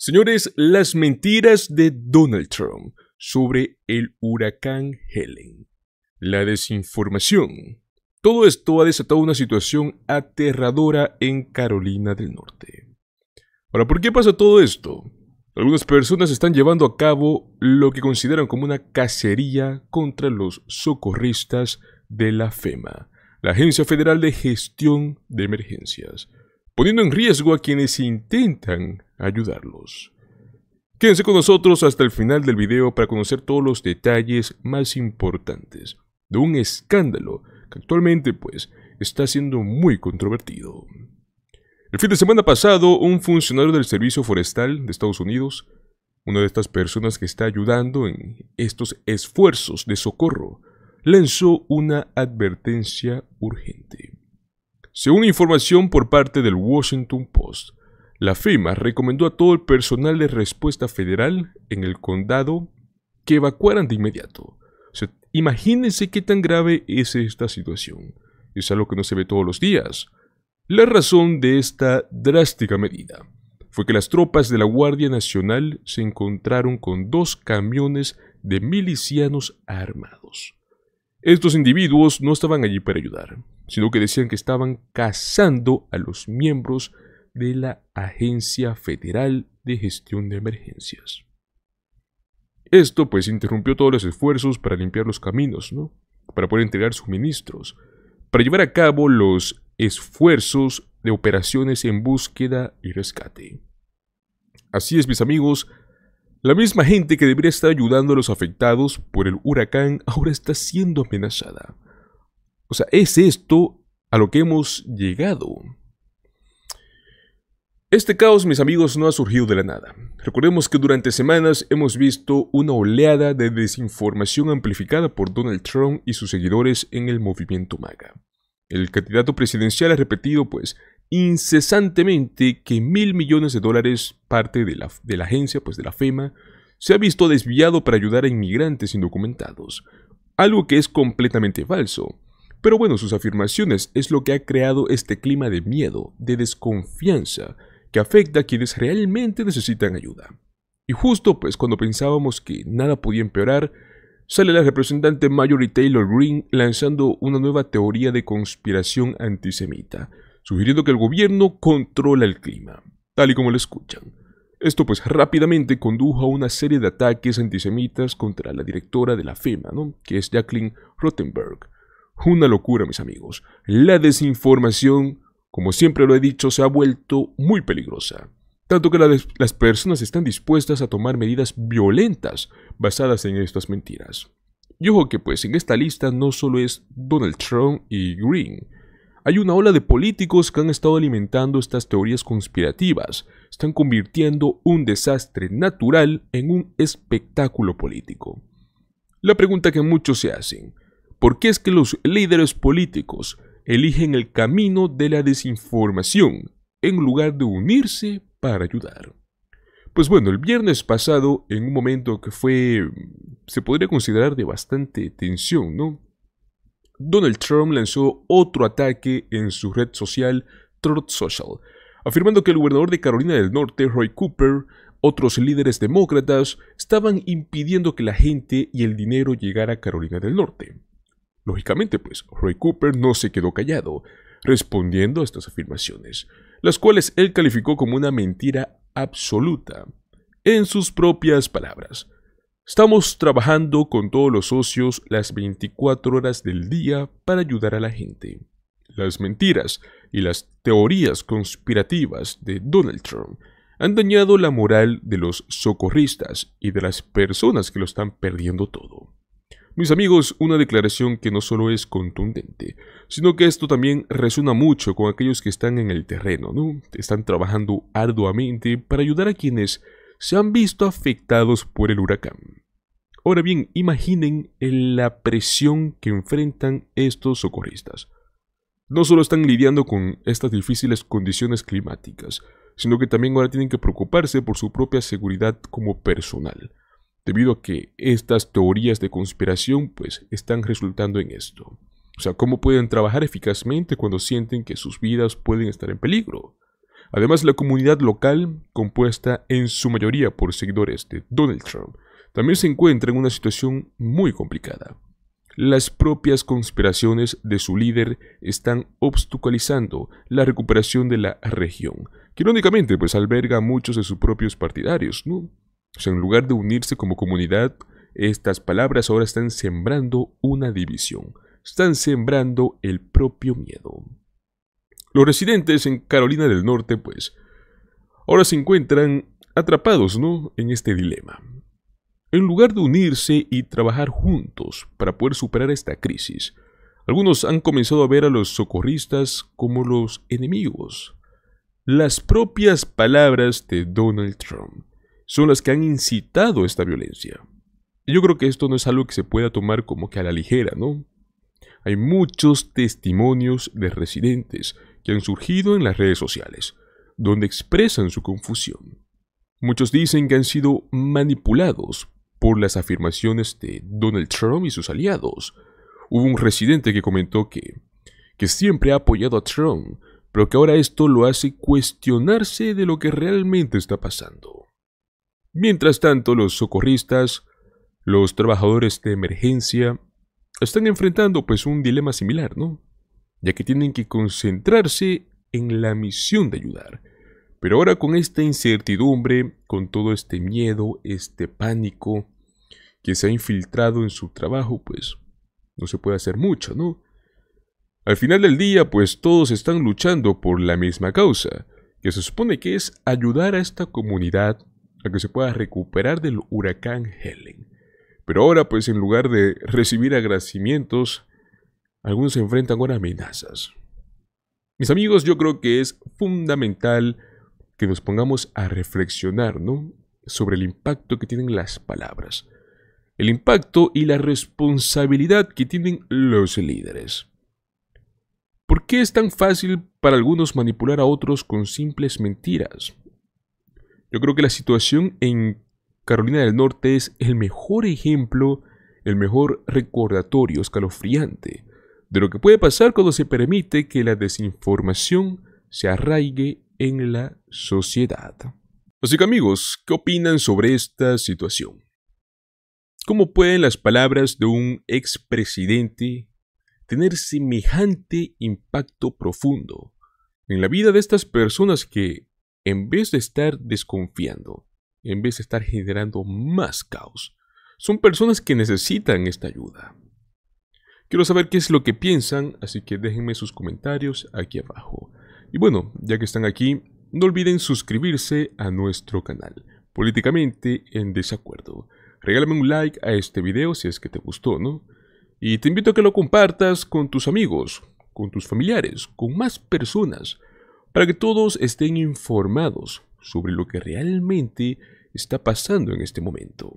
Señores, las mentiras de Donald Trump sobre el huracán Helen. La desinformación. Todo esto ha desatado una situación aterradora en Carolina del Norte. Ahora, ¿por qué pasa todo esto? Algunas personas están llevando a cabo lo que consideran como una cacería contra los socorristas de la FEMA, la Agencia Federal de Gestión de Emergencias poniendo en riesgo a quienes intentan ayudarlos. Quédense con nosotros hasta el final del video para conocer todos los detalles más importantes de un escándalo que actualmente pues está siendo muy controvertido. El fin de semana pasado, un funcionario del Servicio Forestal de Estados Unidos, una de estas personas que está ayudando en estos esfuerzos de socorro, lanzó una advertencia urgente. Según información por parte del Washington Post, la FEMA recomendó a todo el personal de respuesta federal en el condado que evacuaran de inmediato. imagínense qué tan grave es esta situación. Es algo que no se ve todos los días. La razón de esta drástica medida fue que las tropas de la Guardia Nacional se encontraron con dos camiones de milicianos armados. Estos individuos no estaban allí para ayudar, sino que decían que estaban cazando a los miembros de la Agencia Federal de Gestión de Emergencias. Esto pues interrumpió todos los esfuerzos para limpiar los caminos, ¿no? Para poder entregar suministros, para llevar a cabo los esfuerzos de operaciones en búsqueda y rescate. Así es, mis amigos, la misma gente que debería estar ayudando a los afectados por el huracán ahora está siendo amenazada. O sea, es esto a lo que hemos llegado. Este caos, mis amigos, no ha surgido de la nada. Recordemos que durante semanas hemos visto una oleada de desinformación amplificada por Donald Trump y sus seguidores en el movimiento MAGA. El candidato presidencial ha repetido, pues, incesantemente que mil millones de dólares, parte de la, agencia, pues de la FEMA, se ha visto desviado para ayudar a inmigrantes indocumentados, algo que es completamente falso. Pero bueno, sus afirmaciones es lo que ha creado este clima de miedo, de desconfianza, que afecta a quienes realmente necesitan ayuda. Y justo pues cuando pensábamos que nada podía empeorar, sale la representante y Taylor Green lanzando una nueva teoría de conspiración antisemita, sugiriendo que el gobierno controla el clima, tal y como lo escuchan. Esto pues rápidamente condujo a una serie de ataques antisemitas contra la directora de la FEMA, ¿no? que es Jacqueline Rottenberg. Una locura, mis amigos. La desinformación, como siempre lo he dicho, se ha vuelto muy peligrosa. Tanto que las personas están dispuestas a tomar medidas violentas basadas en estas mentiras. Y ojo que pues en esta lista no solo es Donald Trump y Green, hay una ola de políticos que han estado alimentando estas teorías conspirativas, están convirtiendo un desastre natural en un espectáculo político. La pregunta que muchos se hacen, ¿por qué es que los líderes políticos eligen el camino de la desinformación en lugar de unirse para ayudar? Pues bueno, el viernes pasado, en un momento que fue, se podría considerar de bastante tensión, ¿no? Donald Trump lanzó otro ataque en su red social Truth Social, afirmando que el gobernador de Carolina del Norte, Roy Cooper, otros líderes demócratas estaban impidiendo que la gente y el dinero llegara a Carolina del Norte. Lógicamente, pues, Roy Cooper no se quedó callado, respondiendo a estas afirmaciones, las cuales él calificó como una mentira absoluta, en sus propias palabras. Estamos trabajando con todos los socios las 24 horas del día para ayudar a la gente. Las mentiras y las teorías conspirativas de Donald Trump han dañado la moral de los socorristas y de las personas que lo están perdiendo todo. Mis amigos, una declaración que no solo es contundente, sino que esto también resuena mucho con aquellos que están en el terreno, ¿no? Están trabajando arduamente para ayudar a quienes se han visto afectados por el huracán. Ahora bien, imaginen la presión que enfrentan estos socorristas. No solo están lidiando con estas difíciles condiciones climáticas, sino que también ahora tienen que preocuparse por su propia seguridad como personal, debido a que estas teorías de conspiración pues están resultando en esto. O sea, ¿cómo pueden trabajar eficazmente cuando sienten que sus vidas pueden estar en peligro? Además, la comunidad local, compuesta en su mayoría por seguidores de Donald Trump, también se encuentra en una situación muy complicada. Las propias conspiraciones de su líder están obstaculizando la recuperación de la región, que irónicamente pues alberga a muchos de sus propios partidarios, en lugar de unirse como comunidad, estas palabras ahora están sembrando una división, están sembrando el propio miedo. Los residentes en Carolina del Norte, pues, ahora se encuentran atrapados, ¿no?, en este dilema. En lugar de unirse y trabajar juntos para poder superar esta crisis, algunos han comenzado a ver a los socorristas como los enemigos. Las propias palabras de Donald Trump son las que han incitado esta violencia. Yo creo que esto no es algo que se pueda tomar como que a la ligera, ¿no? hay muchos testimonios de residentes que han surgido en las redes sociales, donde expresan su confusión. Muchos dicen que han sido manipulados por las afirmaciones de Donald Trump y sus aliados. Hubo un residente que comentó que, que siempre ha apoyado a Trump, pero que ahora esto lo hace cuestionarse de lo que realmente está pasando. Mientras tanto, los socorristas, los trabajadores de emergencia están enfrentando pues un dilema similar, ¿no? Ya que tienen que concentrarse en la misión de ayudar. Pero ahora con esta incertidumbre, con todo este miedo, este pánico que se ha infiltrado en su trabajo, pues no se puede hacer mucho, ¿no? Al final del día, pues todos están luchando por la misma causa, que se supone que es ayudar a esta comunidad a que se pueda recuperar del huracán Helen. Pero ahora, pues, en lugar de recibir agradecimientos, algunos se enfrentan con amenazas. Mis amigos, yo creo que es fundamental que nos pongamos a reflexionar, ¿no? Sobre el impacto que tienen las palabras. El impacto y la responsabilidad que tienen los líderes. ¿Por qué es tan fácil para algunos manipular a otros con simples mentiras? Yo creo que la situación en Carolina del Norte es el mejor ejemplo, el mejor recordatorio escalofriante de lo que puede pasar cuando se permite que la desinformación se arraigue en la sociedad. Así que amigos, ¿qué opinan sobre esta situación? ¿Cómo pueden las palabras de un expresidente tener semejante impacto profundo en la vida de estas personas que, en vez de estar desconfiando, en vez de estar generando más caos. Son personas que necesitan esta ayuda. Quiero saber qué es lo que piensan, así que déjenme sus comentarios aquí abajo. Y bueno, ya que están aquí, no olviden suscribirse a nuestro canal, Políticamente en Desacuerdo. Regálame un like a este video si es que te gustó, ¿no? Y te invito a que lo compartas con tus amigos, con tus familiares, con más personas, para que todos estén informados sobre lo que realmente está pasando en este momento.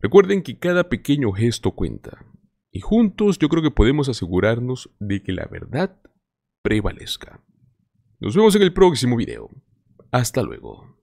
Recuerden que cada pequeño gesto cuenta, y juntos yo creo que podemos asegurarnos de que la verdad prevalezca. Nos vemos en el próximo video. Hasta luego.